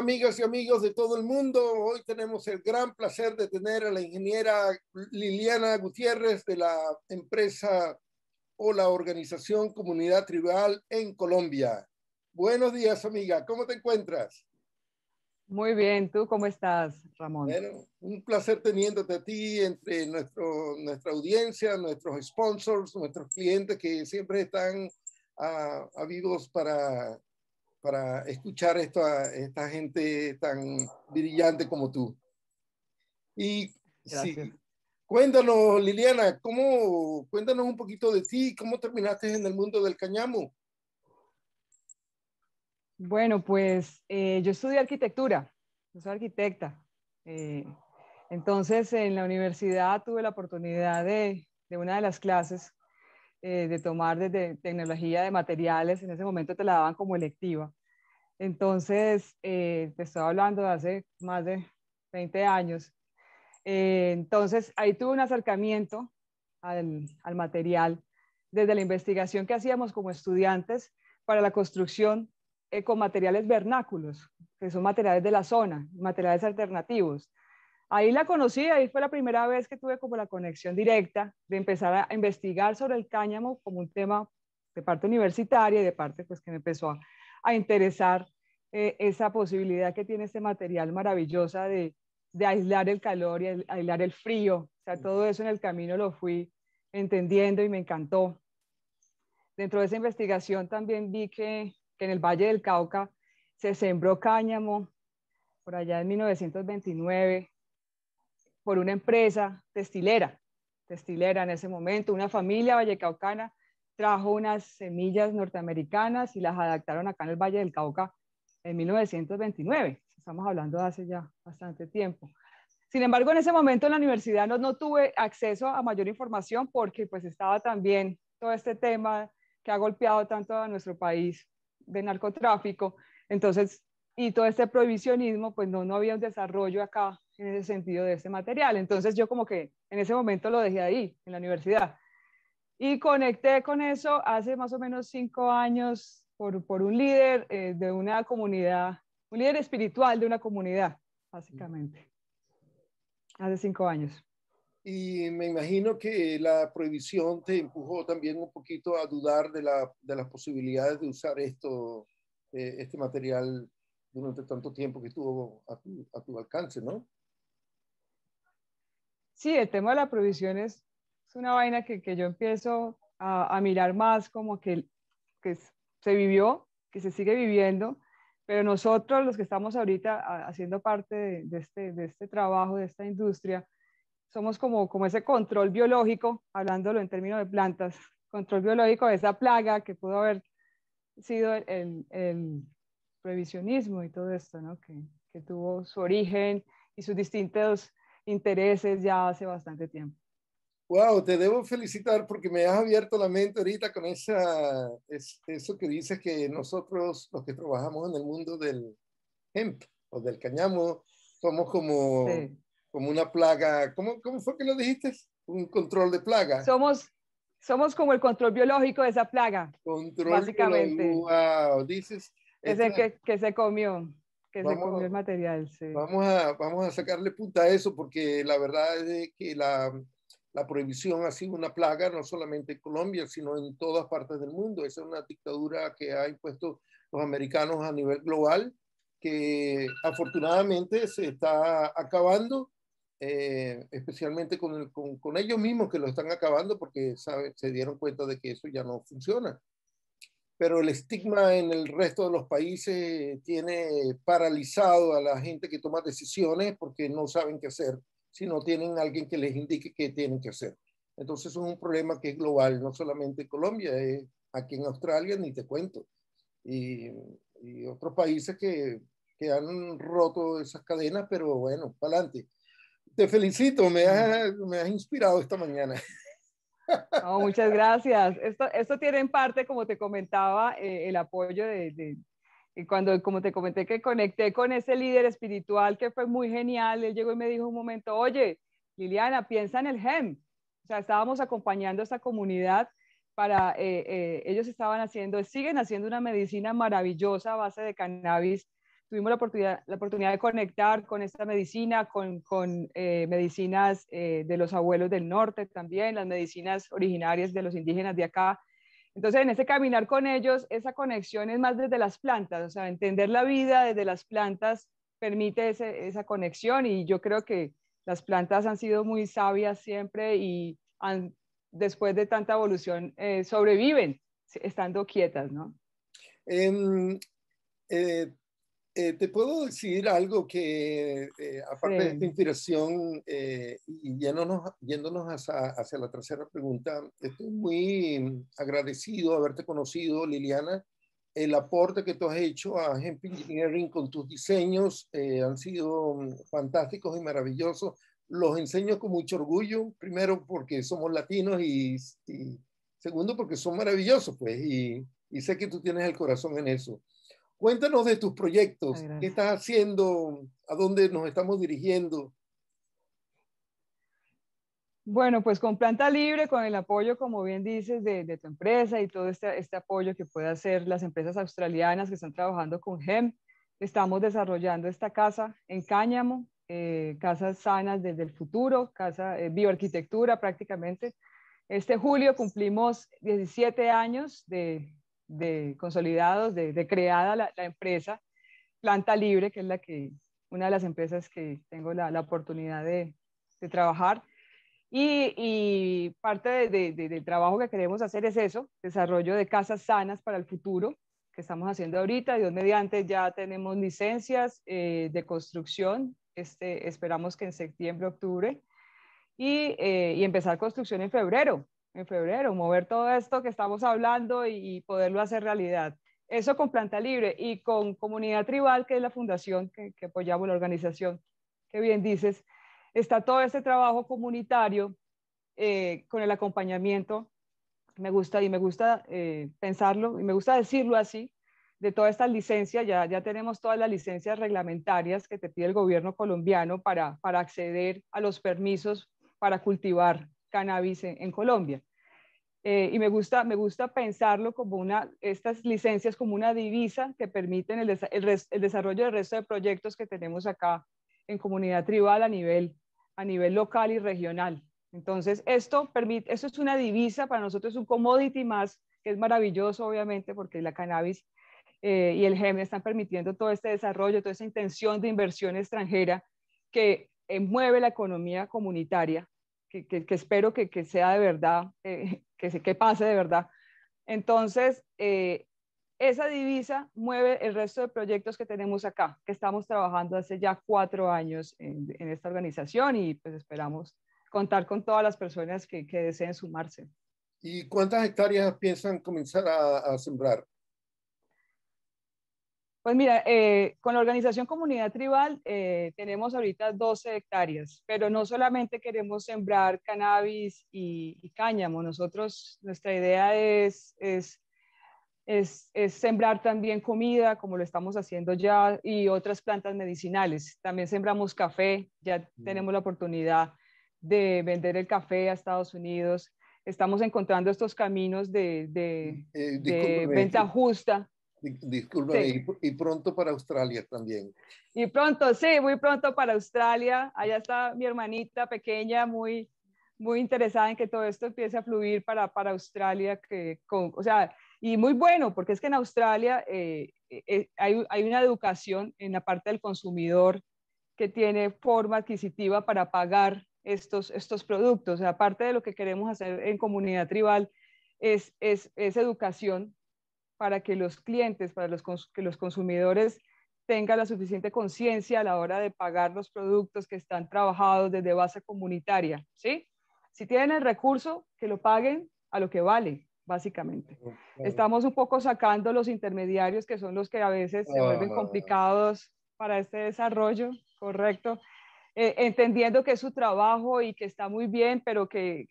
amigas y amigos de todo el mundo. Hoy tenemos el gran placer de tener a la ingeniera Liliana Gutiérrez de la empresa o la organización Comunidad Tribal en Colombia. Buenos días, amiga. ¿Cómo te encuentras? Muy bien. ¿Tú cómo estás, Ramón? un placer teniéndote a ti entre nuestro, nuestra audiencia, nuestros sponsors, nuestros clientes que siempre están a, para para escuchar esto a esta gente tan brillante como tú. Y cuéntanos, Liliana, ¿cómo, cuéntanos un poquito de ti, cómo terminaste en el mundo del cañamo. Bueno, pues eh, yo estudié arquitectura, soy arquitecta. Eh, entonces, en la universidad tuve la oportunidad de, de una de las clases eh, de tomar desde tecnología de materiales, en ese momento te la daban como electiva. Entonces, eh, te estoy hablando de hace más de 20 años. Eh, entonces, ahí tuve un acercamiento al, al material desde la investigación que hacíamos como estudiantes para la construcción con materiales vernáculos, que son materiales de la zona, materiales alternativos. Ahí la conocí, ahí fue la primera vez que tuve como la conexión directa de empezar a investigar sobre el cáñamo como un tema de parte universitaria y de parte pues que me empezó a, interesar eh, esa posibilidad que tiene este material maravillosa de, de aislar el calor y aislar el frío. O sea, todo eso en el camino lo fui entendiendo y me encantó. Dentro de esa investigación también vi que, que en el Valle del Cauca se sembró cáñamo por allá en 1929 por una empresa textilera, textilera en ese momento, una familia vallecaucana trajo unas semillas norteamericanas y las adaptaron acá en el Valle del Cauca en 1929. Estamos hablando de hace ya bastante tiempo. Sin embargo, en ese momento en la universidad no, tuve acceso a mayor información porque pues estaba también todo este tema que ha golpeado tanto a nuestro país de narcotráfico. Entonces, y todo este prohibicionismo, pues no, no había un desarrollo acá en ese sentido de este material. Entonces yo como que en ese momento lo dejé ahí, en la universidad. Y conecté con eso hace más o menos cinco años por, por un líder eh, de una comunidad, un líder espiritual de una comunidad, básicamente. Hace cinco años. Y me imagino que la prohibición te empujó también un poquito a dudar de, la, de las posibilidades de usar esto, eh, este material durante tanto tiempo que estuvo a a tu alcance, ¿no? sí, el tema de la provisión es, una vaina que, yo empiezo a, mirar más como que, que se vivió, que se sigue viviendo, pero nosotros los que estamos ahorita haciendo parte de, este, este trabajo, de esta industria, somos como, como ese control biológico, hablándolo en términos de plantas, control biológico de esa plaga que pudo haber sido el, el, y todo esto, que, que, tuvo su origen y sus distintos intereses ya hace bastante tiempo. Wow, te debo felicitar porque me has abierto la mente ahorita con esa, eso que dices que nosotros los que trabajamos en el mundo del hemp o del cañamo somos como, como una plaga. ¿Cómo, ¿Cómo fue que lo dijiste? Un control de plaga. Somos, somos como el control biológico de esa plaga. Control básicamente. Wow, dices. es el que, que se comió que vamos, el material. Vamos, a, vamos a sacarle punta a eso porque la verdad es que la, la prohibición ha sido una plaga no solamente en Colombia, sino en todas partes del mundo. Esa es una dictadura que ha impuesto los americanos a nivel global, que afortunadamente se está acabando, eh, especialmente con, con, ellos mismos que lo están acabando porque se dieron cuenta de que eso ya no funciona pero el estigma en el resto de los países tiene paralizado a la gente que toma decisiones porque no saben qué hacer si no tienen alguien que les indique qué tienen que hacer. Entonces es un problema que es global, no solamente en Colombia, es aquí en Australia, ni te cuento. Y, otros países que, que, han roto esas cadenas, pero bueno, para adelante. Te felicito, me me has inspirado esta mañana. muchas gracias. Esto, esto tiene en parte, como te comentaba, eh, el apoyo de, cuando, como te comenté, que conecté con ese líder espiritual que fue muy genial, él llegó y me dijo un momento, oye, Liliana, piensa en el GEM. O sea, estábamos acompañando a esta comunidad para, eh, eh, ellos estaban haciendo, siguen haciendo una medicina maravillosa a base de cannabis tuvimos la oportunidad, la oportunidad de conectar con esta medicina, con, con eh, medicinas eh, de los abuelos del norte también, las medicinas originarias de los indígenas de acá. Entonces, en ese caminar con ellos, esa conexión es más desde las plantas, o sea, entender la vida desde las plantas permite esa conexión y yo creo que las plantas han sido muy sabias siempre y han, después de tanta evolución eh, sobreviven estando quietas, ¿no? Em, eh, te puedo decir algo que, eh, aparte de esta inspiración, eh, y yéndonos, yéndonos hacia, la tercera pregunta, estoy muy agradecido de haberte conocido, Liliana. El aporte que tú has hecho a Hemp Engineering con tus diseños eh, han sido fantásticos y maravillosos. Los enseño con mucho orgullo, primero porque somos latinos y, segundo porque son maravillosos, pues, y sé que tú tienes el corazón en eso. Cuéntanos de tus proyectos, qué estás haciendo, a dónde nos estamos dirigiendo. Bueno, pues con Planta Libre, con el apoyo, como bien dices, de, tu empresa y todo este, este, apoyo que puede hacer las empresas australianas que están trabajando con GEM, estamos desarrollando esta casa en Cáñamo, eh, Casas Sanas desde el futuro, casa eh, bioarquitectura prácticamente. Este julio cumplimos 17 años de, de consolidados, de, creada la, empresa, Planta Libre, que es la que, una de las empresas que tengo la, oportunidad de, trabajar. Y, parte del trabajo que queremos hacer es eso, desarrollo de casas sanas para el futuro, que estamos haciendo ahorita. Dios mediante, ya tenemos licencias eh, de construcción, este, esperamos que en septiembre, octubre, y eh, empezar construcción en febrero en febrero, mover todo esto que estamos hablando y, poderlo hacer realidad. Eso con Planta Libre y con Comunidad Tribal, que es la fundación que, apoyamos, la organización, que bien dices, está todo este trabajo comunitario eh, con el acompañamiento. Me gusta y me gusta eh, pensarlo y me gusta decirlo así, de todas estas licencias, ya, ya tenemos todas las licencias reglamentarias que te pide el gobierno colombiano para, para acceder a los permisos para cultivar cannabis en, Colombia. Eh, y me gusta, me gusta pensarlo como una, estas licencias como una divisa que permiten el, el, desarrollo del resto de proyectos que tenemos acá en comunidad tribal a nivel, a nivel local y regional. Entonces, esto, permite, esto es una divisa, para nosotros es un commodity más, que es maravilloso, obviamente, porque la cannabis eh, y el GEM están permitiendo todo este desarrollo, toda esa intención de inversión extranjera que eh, mueve la economía comunitaria que, espero que, que, sea de verdad, eh, que, se, que pase de verdad. Entonces, eh, esa divisa mueve el resto de proyectos que tenemos acá, que estamos trabajando hace ya cuatro años en, esta organización y pues esperamos contar con todas las personas que, deseen sumarse. ¿Y cuántas hectáreas piensan comenzar a sembrar? Pues mira, eh, con la organización Comunidad Tribal eh, tenemos ahorita 12 hectáreas, pero no solamente queremos sembrar cannabis y, cáñamo, nosotros, nuestra idea es, es, sembrar también comida, como lo estamos haciendo ya, y otras plantas medicinales. También sembramos café, ya mm. tenemos la oportunidad de vender el café a Estados Unidos. Estamos encontrando estos caminos de eh, venta justa Disculpen, y, pronto para Australia también. Y pronto, sí, muy pronto para Australia. Allá está mi hermanita pequeña, muy, muy interesada en que todo esto empiece a fluir para, Australia, que con, o sea, y muy bueno, porque es que en Australia eh, eh, hay, una educación en la parte del consumidor que tiene forma adquisitiva para pagar estos, estos productos. O sea, aparte de lo que queremos hacer en comunidad tribal, es, es, es educación para que los clientes, para los que los consumidores tengan la suficiente conciencia a la hora de pagar los productos que están trabajados desde base comunitaria, ¿sí? Si tienen el recurso, que lo paguen a lo que vale, básicamente. Estamos un poco sacando los intermediarios, que son los que a veces se vuelven ah. complicados para este desarrollo, correcto. Eh, entendiendo que es su trabajo y que está muy bien, pero que,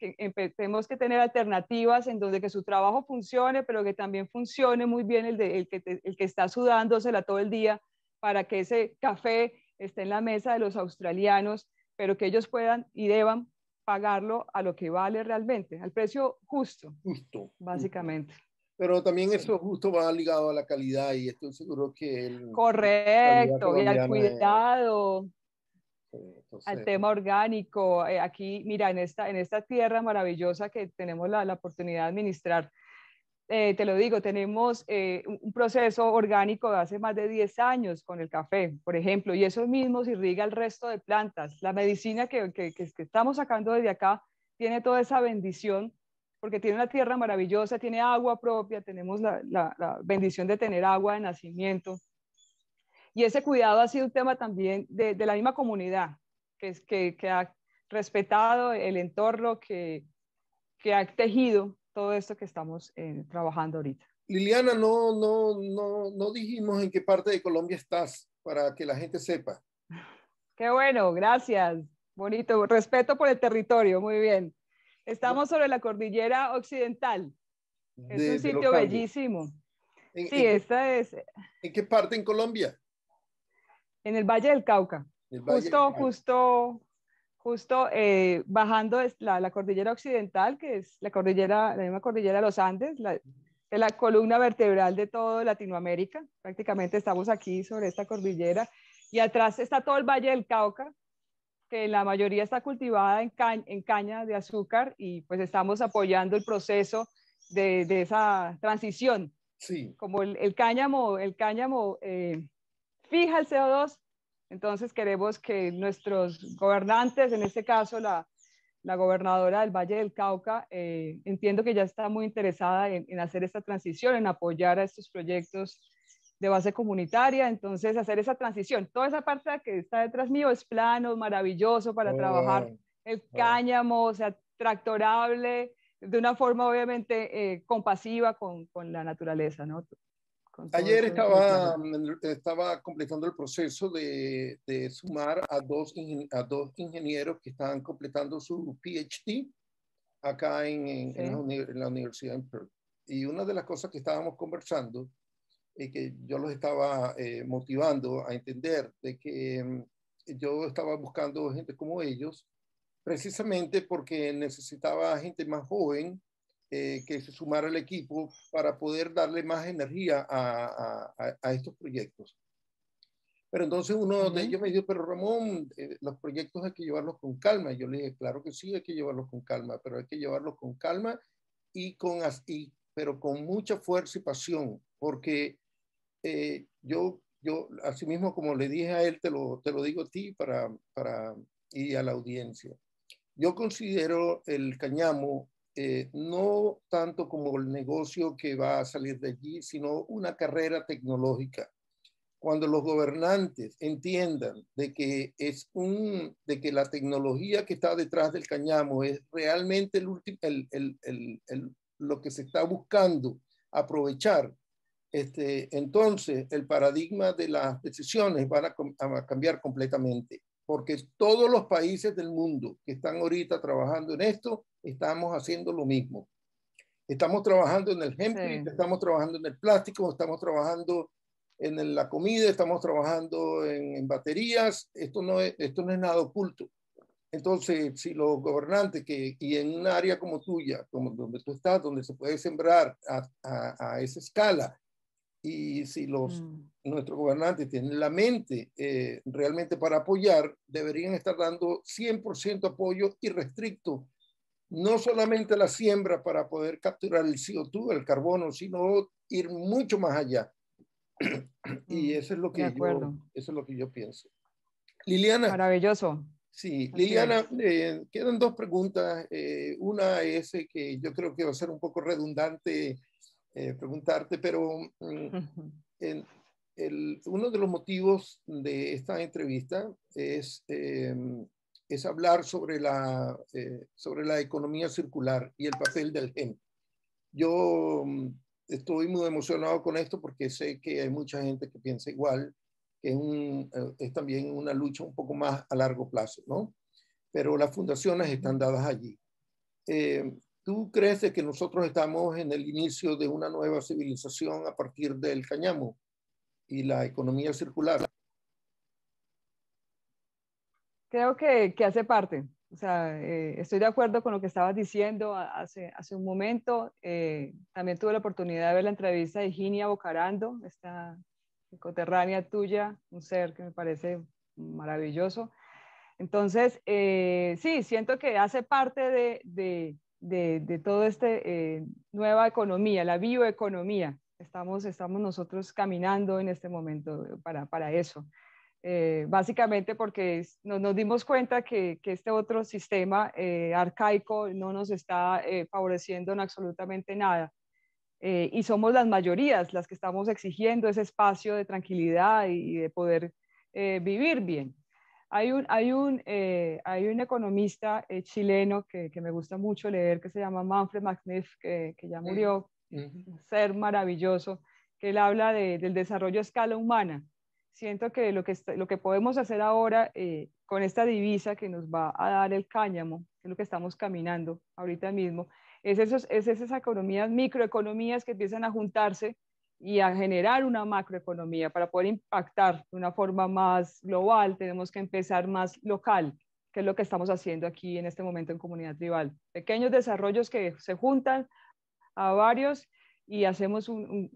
tenemos que tener alternativas en donde que su trabajo funcione, pero que también funcione muy bien el, de, el, que, está sudándose la está sudándosela todo el día para que ese café esté en la mesa de los australianos, pero que ellos puedan y deban pagarlo a lo que vale realmente, al precio justo. Justo. Básicamente. Pero también eso justo va ligado a la calidad y estoy seguro que Correcto, y al cuidado. Eh, al tema orgánico. Eh, aquí, mira, en esta, en esta tierra maravillosa que tenemos la, oportunidad de administrar, eh, te lo digo, tenemos un proceso orgánico de hace más de 10 años con el café, por ejemplo, y eso mismo se irriga el resto de plantas. La medicina que, que, que, estamos sacando desde acá tiene toda esa bendición porque tiene una tierra maravillosa, tiene agua propia, tenemos la, la, la bendición de tener agua de nacimiento y ese cuidado ha sido un tema también de, la misma comunidad, que, es, que, ha respetado el entorno, que, que ha tejido todo esto que estamos eh, trabajando ahorita. Liliana, no, no, no, no dijimos en qué parte de Colombia estás para que la gente sepa. Qué bueno, gracias. Bonito, respeto por el territorio, muy bien. Estamos sobre la cordillera occidental. Es un sitio bellísimo. sí, esta es. ¿En qué parte en Colombia? en el Valle del Cauca. justo, justo, justo eh, bajando la, la, cordillera occidental, que es la cordillera, la misma cordillera de los Andes, la, la columna vertebral de toda Latinoamérica. Prácticamente estamos aquí sobre esta cordillera y atrás está todo el Valle del Cauca, que la mayoría está cultivada en, en caña de azúcar y pues estamos apoyando el proceso de, esa transición. Sí. Como el, cáñamo, el cáñamo eh, fija el CO2. Entonces queremos que nuestros gobernantes, en este caso la, gobernadora del Valle del Cauca, eh, entiendo que ya está muy interesada en, hacer esta transición, en apoyar a estos proyectos de base comunitaria, entonces hacer esa transición. Toda esa parte que está detrás mío es plano, maravilloso para trabajar oh, el oh. cáñamo, o sea, tractorable, de una forma obviamente eh, compasiva con, con la naturaleza, ¿no? Ayer estaba, estaba completando el proceso de, sumar a dos, a dos ingenieros que estaban completando su PhD acá en, la, Universidad de Y una de las cosas que estábamos conversando que yo los estaba eh, motivando a entender de que mm, yo estaba buscando gente como ellos precisamente porque necesitaba gente más joven eh, que se sumara el equipo para poder darle más energía a, estos proyectos. Pero entonces uno de ellos me dijo, pero Ramón, eh, los proyectos hay que llevarlos con calma. Yo le dije, claro que sí, hay que llevarlos con calma, pero hay que llevarlos con calma y con y, pero con mucha fuerza y pasión, porque eh, yo, yo, así mismo como le dije a él, te lo, te lo digo a ti para, para, y a la audiencia. Yo considero el Cañamo eh, no tanto como el negocio que va a salir de allí, sino una carrera tecnológica. Cuando los gobernantes entiendan de que, es un, de que la tecnología que está detrás del cañamo es realmente lo que se está buscando aprovechar, este, entonces el paradigma de las decisiones van a cambiar completamente, porque todos los países del mundo que están ahorita trabajando en esto estamos haciendo lo mismo. Estamos trabajando en el gen estamos trabajando en el plástico, estamos trabajando en la comida, estamos trabajando en, baterías. Esto no, es, esto no es nada oculto. Entonces, si los gobernantes que, y en un área como tuya, como donde tú estás, donde se puede sembrar a, a, esa escala, y si los mm. nuestros gobernantes tienen la mente eh, realmente para apoyar, deberían estar dando 100% apoyo irrestricto no solamente la siembra para poder capturar el CO2, el carbono, sino ir mucho más allá. Y mm, eso es lo que, yo, es lo que yo pienso. Liliana. Maravilloso. Sí, Liliana, eh, quedan dos preguntas. Eh, una es eh, que yo creo que va a ser un poco redundante preguntarte, pero mm, uno de los motivos de esta entrevista es es hablar sobre la, eh, sobre la economía circular y el papel del gen. Yo mm, estoy muy emocionado con esto porque sé que hay mucha gente que piensa igual, que eh, es, también una lucha un poco más a largo plazo, ¿no? Pero las fundaciones están dadas allí. Eh, ¿Tú crees que nosotros estamos en el inicio de una nueva civilización a partir del cañamo y la economía circular? creo que, que hace parte. O sea, eh, estoy de acuerdo con lo que estabas diciendo hace, hace un momento. Eh, también tuve la oportunidad de ver la entrevista de Ginny Bocarando, esta coterránea tuya, un ser que me parece maravilloso. Entonces, eh, sí, siento que hace parte de, de, de, toda esta nueva economía, la bioeconomía. Estamos, estamos nosotros caminando en este momento para, para eso. Eh, básicamente porque nos, dimos cuenta que, este otro sistema eh, arcaico no nos está eh, favoreciendo en absolutamente nada. y somos las mayorías las que estamos exigiendo ese espacio de tranquilidad y, de poder vivir bien. Hay un, hay hay un economista chileno que, me gusta mucho leer, que se llama Manfred McNiff, que, ya murió, un ser maravilloso, que él habla del desarrollo a escala humana siento que lo que, lo que podemos hacer ahora eh, con esta divisa que nos va a dar el cáñamo, que es lo que estamos caminando ahorita mismo, es, esos, es esas economías, microeconomías que empiezan a juntarse y a generar una macroeconomía para poder impactar de una forma más global, tenemos que empezar más local, que es lo que estamos haciendo aquí en este momento en comunidad tribal. Pequeños desarrollos que se juntan a varios y hacemos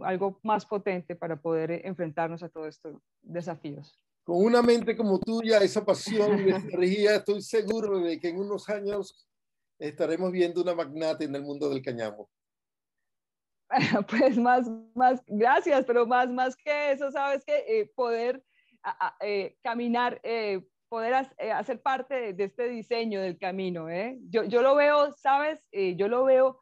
algo más potente para poder eh, enfrentarnos a todos estos desafíos. Con una mente como tuya, esa pasión esa energía, estoy seguro de que en unos años estaremos viendo una magnate en el mundo del cañamo. Pues más, más, gracias, pero más, más que eso, sabes que eh, poder eh, caminar, poder hacer parte de, este diseño del camino. Yo, yo, lo veo, sabes, yo lo veo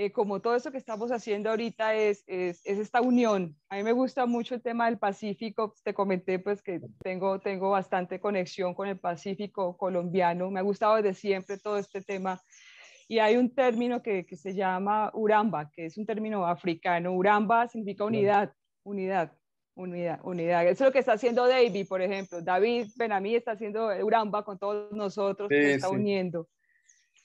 eh, como todo eso que estamos haciendo ahorita es, esta unión. A mí me gusta mucho el tema del Pacífico, te comenté pues que tengo, tengo bastante conexión con el Pacífico colombiano, me ha gustado desde siempre todo este tema. Y hay un término que, que se llama Uramba, que es un término africano. Uramba significa unidad, unidad, unidad, unidad. Eso es lo que está haciendo David, por ejemplo. David Benamí está haciendo Uramba con todos nosotros, está uniendo.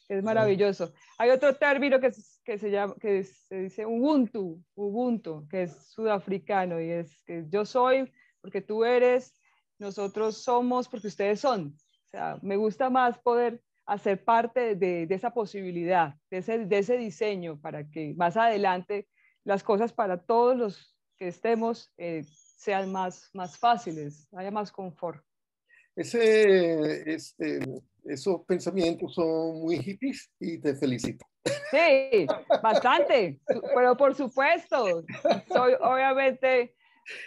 Es maravilloso. Hay otro término que, se llama, que se dice Ubuntu, Ubuntu, que es sudafricano y es que yo soy porque tú eres, nosotros somos porque ustedes son. O sea, me gusta más poder hacer parte de, esa posibilidad, de ese, diseño para que más adelante las cosas para todos los que estemos eh, sean más, más fáciles, haya más confort. Ese, este, esos pensamientos son muy hippies y te felicito. Sí, bastante, pero por supuesto, soy obviamente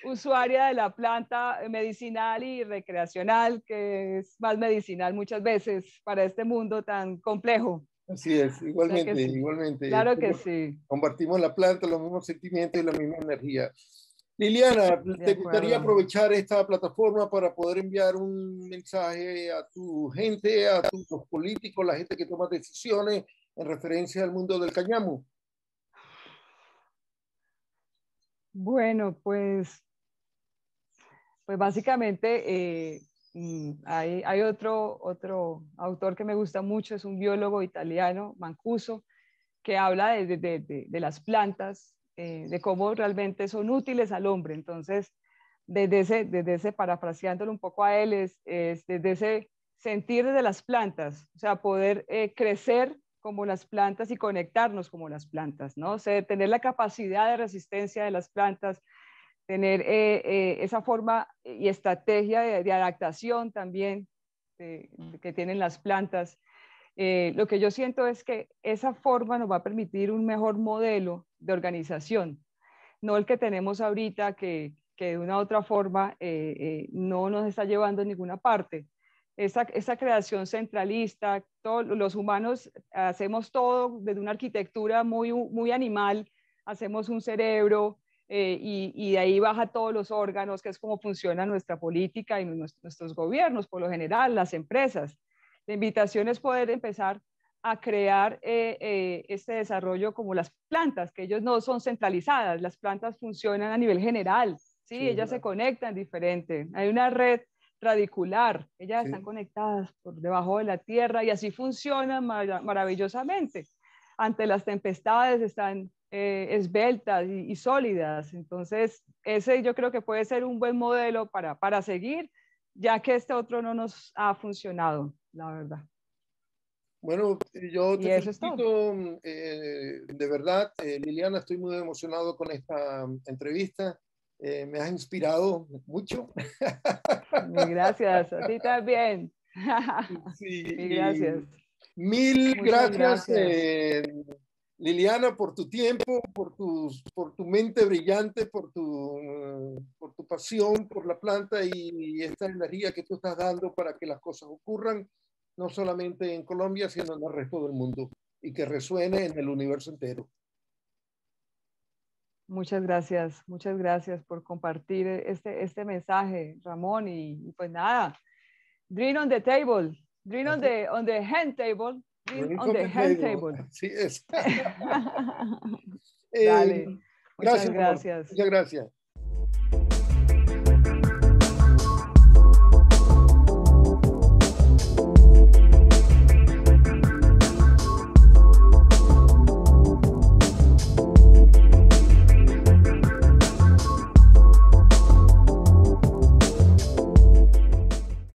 usuaria de la planta medicinal y recreacional, que es más medicinal muchas veces para este mundo tan complejo. Así es, igualmente, igualmente. Claro que sí. Compartimos la planta, los mismos sentimientos y la misma energía. Liliana, ¿te gustaría aprovechar esta plataforma para poder enviar un mensaje a tu gente, a tus políticos, la gente que toma decisiones en referencia al mundo del cañamo? Bueno, pues, pues básicamente eh, mm, hay, otro, otro autor que me gusta mucho, es un biólogo italiano, Mancuso, que habla de las plantas eh, de cómo realmente son útiles al hombre. Entonces, desde ese, desde ese parafraseándolo un poco a él, es, desde ese sentir desde las plantas, o sea, poder eh, crecer como las plantas y conectarnos como las plantas, ¿no? O sea, tener la capacidad de resistencia de las plantas, tener eh, esa forma y estrategia de, adaptación también que tienen las plantas. lo que yo siento es que esa forma nos va a permitir un mejor modelo de organización, no el que tenemos ahorita que, de una u otra forma eh, eh, no nos está llevando a ninguna parte. Esa, esa creación centralista, todos los humanos hacemos todo desde una arquitectura muy, muy animal, hacemos un cerebro eh, y, y, de ahí baja todos los órganos, que es como funciona nuestra política y nuestros gobiernos, por lo general, las empresas. La invitación es poder empezar a crear eh, eh, este desarrollo como las plantas, que ellos no son centralizadas, las plantas funcionan a nivel general, ¿sí? ellas se conectan diferente, hay una red radicular, ellas están conectadas por debajo de la tierra y así funcionan maravillosamente. Ante las tempestades están eh, esbeltas y, y, sólidas, entonces ese yo creo que puede ser un buen modelo para, para seguir, ya que este otro no nos ha funcionado, la verdad. Bueno, eh, yo te felicito, mm, eh, de verdad, eh, Liliana, estoy muy emocionado con esta mm, entrevista. me has inspirado mucho. Gracias, a ti también. Sí, mil gracias. Mil gracias, Liliana, por tu tiempo, por, tus, por tu mente brillante, por tu, mm, por tu pasión por la planta y esta energía que tú estás dando para que las cosas ocurran no solamente en Colombia, sino en el resto del mundo y que resuene en el universo entero. Muchas gracias, muchas gracias por compartir este, este mensaje, Ramón. Y, pues nada, Dream on the table, Dream on the, on the hand table, Dream on the hand table. Así Sí, es. Eh, Dale, muchas gracias. Muchas gracias.